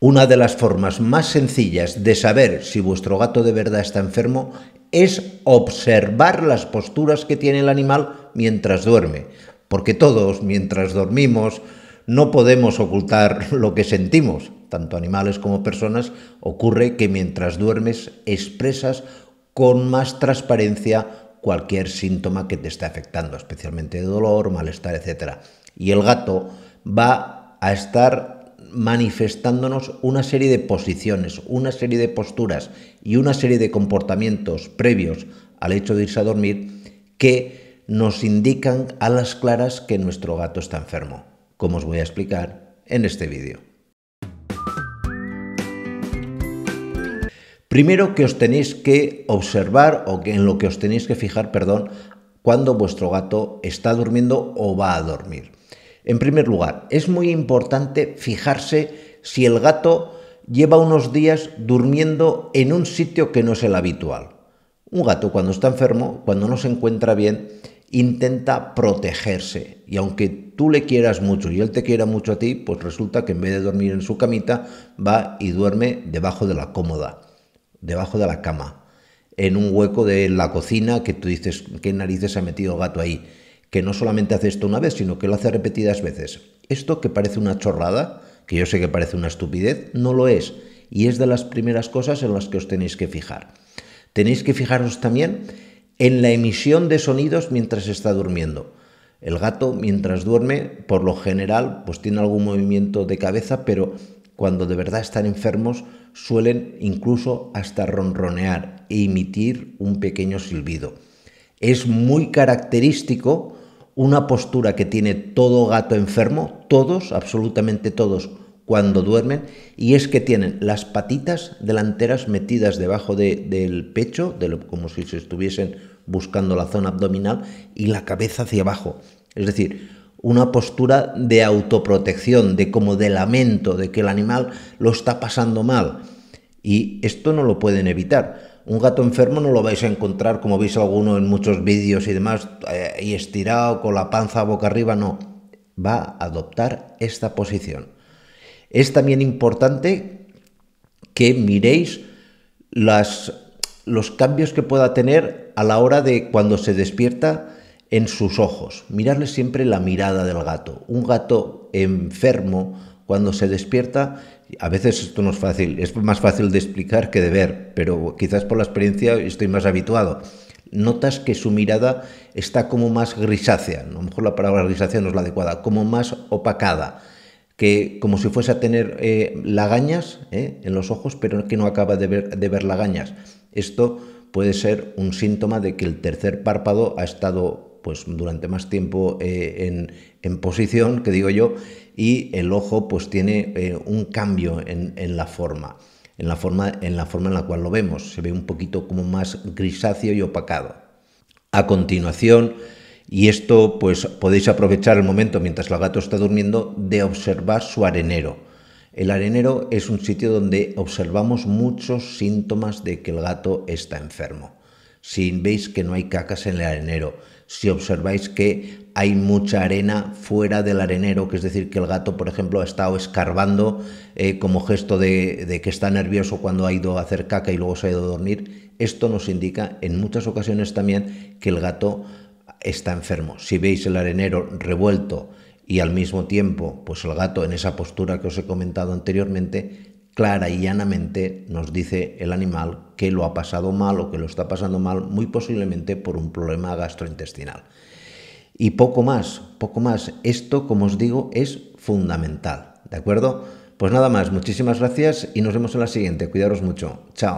Una de las formas más sencillas de saber si vuestro gato de verdad está enfermo es observar las posturas que tiene el animal mientras duerme, porque todos, mientras dormimos, no podemos ocultar lo que sentimos. Tanto animales como personas ocurre que mientras duermes expresas con más transparencia cualquier síntoma que te esté afectando, especialmente dolor, malestar, etc. Y el gato va a estar manifestándonos una serie de posiciones, una serie de posturas y una serie de comportamientos previos al hecho de irse a dormir que nos indican a las claras que nuestro gato está enfermo, como os voy a explicar en este vídeo. Primero que os tenéis que observar o que en lo que os tenéis que fijar, perdón, cuando vuestro gato está durmiendo o va a dormir. En primer lugar, es muy importante fijarse si el gato lleva unos días durmiendo en un sitio que no es el habitual. Un gato cuando está enfermo, cuando no se encuentra bien, intenta protegerse. Y aunque tú le quieras mucho y él te quiera mucho a ti, pues resulta que en vez de dormir en su camita, va y duerme debajo de la cómoda, debajo de la cama, en un hueco de la cocina que tú dices, ¿qué narices ha metido gato ahí? que no solamente hace esto una vez, sino que lo hace repetidas veces. Esto que parece una chorrada, que yo sé que parece una estupidez, no lo es, y es de las primeras cosas en las que os tenéis que fijar. Tenéis que fijaros también en la emisión de sonidos mientras está durmiendo. El gato mientras duerme, por lo general, pues tiene algún movimiento de cabeza, pero cuando de verdad están enfermos suelen incluso hasta ronronear e emitir un pequeño silbido. Es muy característico una postura que tiene todo gato enfermo, todos, absolutamente todos, cuando duermen, y es que tienen las patitas delanteras metidas debajo del pecho, de como si se estuviesen buscando la zona abdominal, y la cabeza hacia abajo. Es decir, una postura de autoprotección, de como de lamento, de que el animal lo está pasando mal. Y esto no lo pueden evitar. Un gato enfermo no lo vais a encontrar, como veis alguno en muchos vídeos y demás, eh, y estirado, con la panza boca arriba, no. Va a adoptar esta posición. Es también importante que miréis las, los cambios que pueda tener a la hora de cuando se despierta en sus ojos. Mirarle siempre la mirada del gato. Un gato enfermo, cuando se despierta, a veces esto no es fácil, es más fácil de explicar que de ver, pero quizás por la experiencia estoy más habituado. Notas que su mirada está como más grisácea, a lo mejor la palabra grisácea no es la adecuada, como más opacada, que como si fuese a tener eh, lagañas eh, en los ojos, pero que no acaba de ver, de ver lagañas. Esto puede ser un síntoma de que el tercer párpado ha estado pues durante más tiempo eh, en, posición, que digo yo, y el ojo pues tiene eh, un cambio en, en la forma. En la, forma, en la forma en la cual lo vemos, se ve un poquito como más grisáceo y opacado. A continuación, y esto pues podéis aprovechar el momento mientras el gato está durmiendo de observar su arenero. El arenero es un sitio donde observamos muchos síntomas de que el gato está enfermo. Si veis que no hay cacas en el arenero, si observáis que hay mucha arena fuera del arenero, que es decir, que el gato, por ejemplo, ha estado escarbando eh, como gesto de, de que está nervioso cuando ha ido a hacer caca y luego se ha ido a dormir. Esto nos indica en muchas ocasiones también que el gato está enfermo. Si veis el arenero revuelto y al mismo tiempo, pues el gato en esa postura que os he comentado anteriormente, clara y llanamente nos dice el animal que lo ha pasado mal o que lo está pasando mal, muy posiblemente por un problema gastrointestinal. Y poco más, poco más. Esto, como os digo, es fundamental. ¿De acuerdo? Pues nada más, muchísimas gracias y nos vemos en la siguiente. Cuidaros mucho. Chao.